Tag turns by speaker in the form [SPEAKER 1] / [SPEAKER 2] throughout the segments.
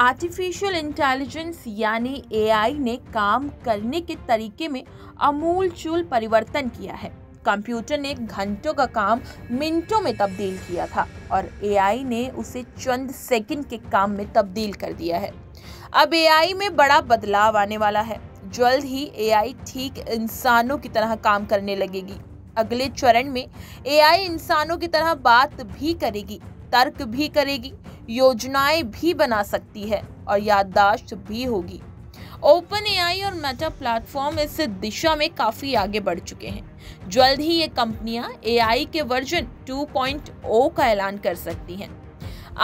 [SPEAKER 1] artificial intelligence यानी AI ने काम करने के तरीके में अमूल चूल परिवर्तन किया है कंप्यूटर ने घंटों का काम मिनटों में तब्दील किया था और एआई ने उसे चंद सेकंड के काम में तब्दील कर दिया है अब एआई में बड़ा बदलाव आने वाला है जल्द ही एआई ठीक इंसानों की तरह काम करने लगेगी अगले चरण में एआई इंसानों की तरह बात भी करेगी तर्क भी करेगी योजनाएं भी बना सकती है और याददाश्त भी होगी ओपन एआई और मेटा प्लेटफॉर्म इस दिशा में काफ़ी आगे बढ़ चुके हैं जल्द ही ये कंपनियां एआई के वर्जन 2.0 का ऐलान कर सकती हैं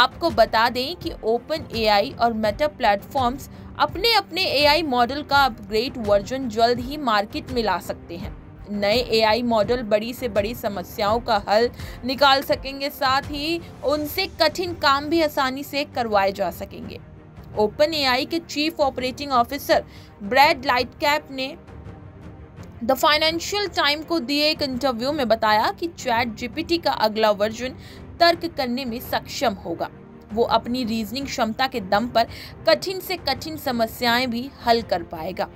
[SPEAKER 1] आपको बता दें कि ओपन एआई और मेटा प्लेटफॉर्म्स अपने अपने एआई मॉडल का अपग्रेड वर्जन जल्द ही मार्केट में ला सकते हैं नए एआई मॉडल बड़ी से बड़ी समस्याओं का हल निकाल सकेंगे साथ ही उनसे कठिन काम भी आसानी से करवाए जा सकेंगे ओपन एआई के chief operating officer Brad Lightcap ने द फाइनेंशियल टाइम को दिए एक इंटरव्यू में बताया कि चैट जीपीटी का अगला वर्जन तर्क करने में सक्षम होगा वो अपनी रीजनिंग क्षमता के दम पर कठिन से कठिन समस्याएं भी हल कर पाएगा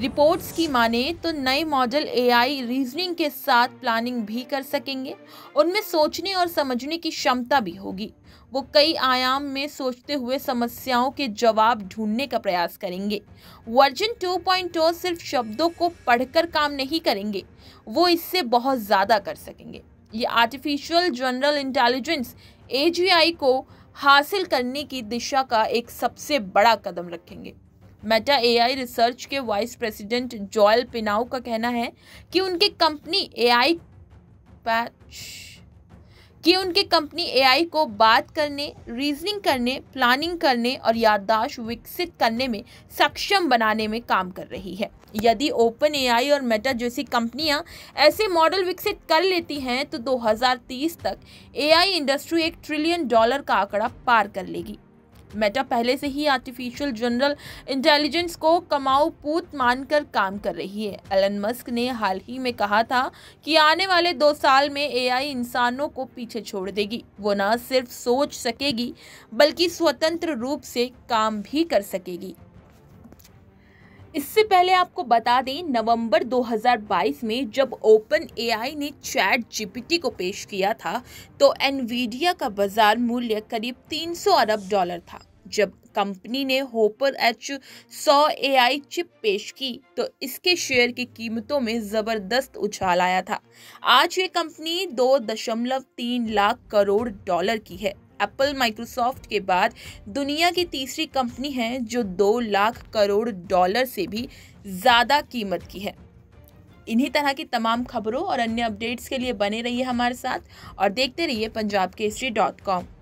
[SPEAKER 1] रिपोर्ट्स की माने तो नए मॉडल एआई रीजनिंग के साथ प्लानिंग भी कर सकेंगे उनमें सोचने और समझने की क्षमता भी होगी वो कई आयाम में सोचते हुए समस्याओं के जवाब ढूंढने का प्रयास करेंगे वर्जन 2.0 सिर्फ शब्दों को पढ़कर काम नहीं करेंगे वो इससे बहुत ज़्यादा कर सकेंगे ये आर्टिफिशियल जनरल इंटेलिजेंस ए को हासिल करने की दिशा का एक सबसे बड़ा कदम रखेंगे मेटा एआई रिसर्च के वाइस प्रेसिडेंट जॉयल पिनाउ का कहना है कि उनकी कंपनी एआई पैच कि उनकी कंपनी एआई को बात करने रीजनिंग करने प्लानिंग करने और याददाश्त विकसित करने में सक्षम बनाने में काम कर रही है यदि ओपन एआई और मेटा जैसी कंपनियां ऐसे मॉडल विकसित कर लेती हैं तो 2030 तक एआई इंडस्ट्री एक ट्रिलियन डॉलर का आंकड़ा पार कर लेगी मेटा पहले से ही आर्टिफिशियल जनरल इंटेलिजेंस को कमाऊ पूत मानकर काम कर रही है एलन मस्क ने हाल ही में कहा था कि आने वाले दो साल में एआई इंसानों को पीछे छोड़ देगी वो न सिर्फ सोच सकेगी बल्कि स्वतंत्र रूप से काम भी कर सकेगी इससे पहले आपको बता दें नवंबर 2022 में जब ओपन एआई ने चैट जीपीटी को पेश किया था तो एनवीडिया का बाजार मूल्य करीब 300 अरब डॉलर था जब कंपनी ने होपर एच सौ ए आई चिप पेश की तो इसके शेयर की कीमतों में ज़बरदस्त उछाल आया था आज ये कंपनी दो दशमलव तीन लाख करोड़ डॉलर की है एप्पल माइक्रोसॉफ्ट के बाद दुनिया की तीसरी कंपनी है जो दो लाख करोड़ डॉलर से भी ज़्यादा कीमत की है इन्हीं तरह की तमाम खबरों और अन्य अपडेट्स के लिए बने रहिए हमारे साथ और देखते रहिए पंजाब केसरी डॉट कॉम